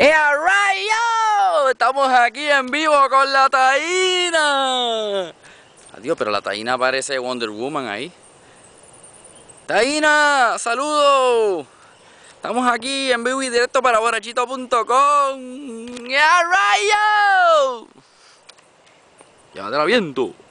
¡EA ¡Eh, Rayo! Estamos aquí en vivo con la Taína. Adiós, pero la Taína parece Wonder Woman ahí. Taína, saludos, Estamos aquí en vivo y directo para borrachito.com. ¡Ea ¡Eh, Rayo! Ya Llévatela viento.